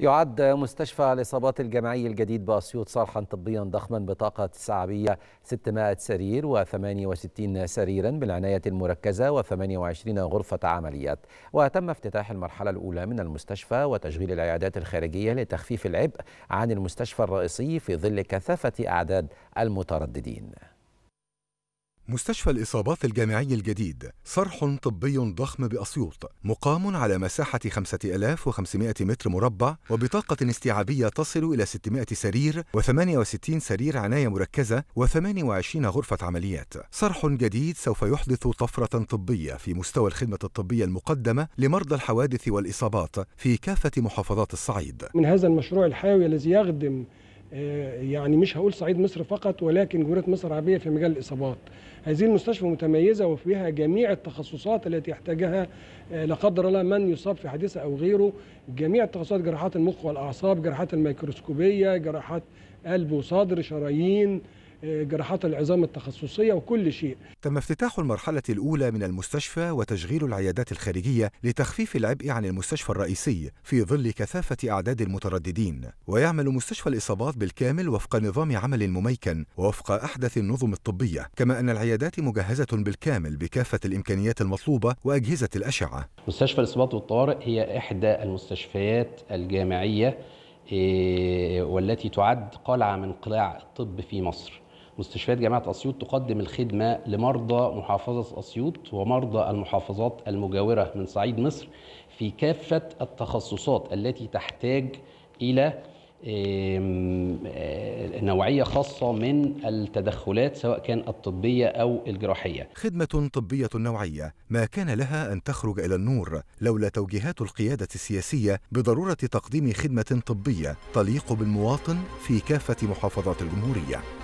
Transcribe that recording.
يعد مستشفى الإصابات الجامعي الجديد بأسيوط صرحا طبيا ضخما بطاقة شعبية 600 سرير و68 سريرا بالعناية المركزة و28 غرفة عمليات وتم افتتاح المرحلة الأولى من المستشفى وتشغيل العيادات الخارجية لتخفيف العبء عن المستشفى الرئيسي في ظل كثافة أعداد المترددين مستشفى الإصابات الجامعي الجديد صرح طبي ضخم بأسيوط مقام على مساحة 5500 متر مربع وبطاقة استيعابية تصل إلى 600 سرير و68 سرير عناية مركزة و28 غرفة عمليات صرح جديد سوف يحدث طفرة طبية في مستوى الخدمة الطبية المقدمة لمرضى الحوادث والإصابات في كافة محافظات الصعيد من هذا المشروع الحيوي الذي يخدم آه، يعني مش هقول صعيد مصر فقط ولكن جمهوريه مصر العربيه في مجال الاصابات. هذه المستشفى متميزه وفيها جميع التخصصات التي يحتاجها آه، لا قدر الله من يصاب في حادثه او غيره، جميع التخصصات جراحات المخ والاعصاب، جراحات الميكروسكوبيه، جراحات قلب وصدر، شرايين، جراحات العظام التخصصية وكل شيء تم افتتاح المرحلة الأولى من المستشفى وتشغيل العيادات الخارجية لتخفيف العبء عن المستشفى الرئيسي في ظل كثافة أعداد المترددين ويعمل مستشفى الإصابات بالكامل وفق نظام عمل مميكن ووفق أحدث النظم الطبية كما أن العيادات مجهزة بالكامل بكافة الإمكانيات المطلوبة وأجهزة الأشعة مستشفى الإصابات والطوارئ هي إحدى المستشفيات الجامعية إيه، والتي تعد قلعة من قلاع الطب في مصر مستشفيات جامعة أسيوط تقدم الخدمة لمرضى محافظة أسيوط ومرضى المحافظات المجاورة من صعيد مصر في كافة التخصصات التي تحتاج إلى آه، نوعية خاصة من التدخلات سواء كان الطبية أو الجراحية خدمة طبية نوعية ما كان لها أن تخرج إلى النور لولا توجيهات القيادة السياسية بضرورة تقديم خدمة طبية تليق بالمواطن في كافة محافظات الجمهورية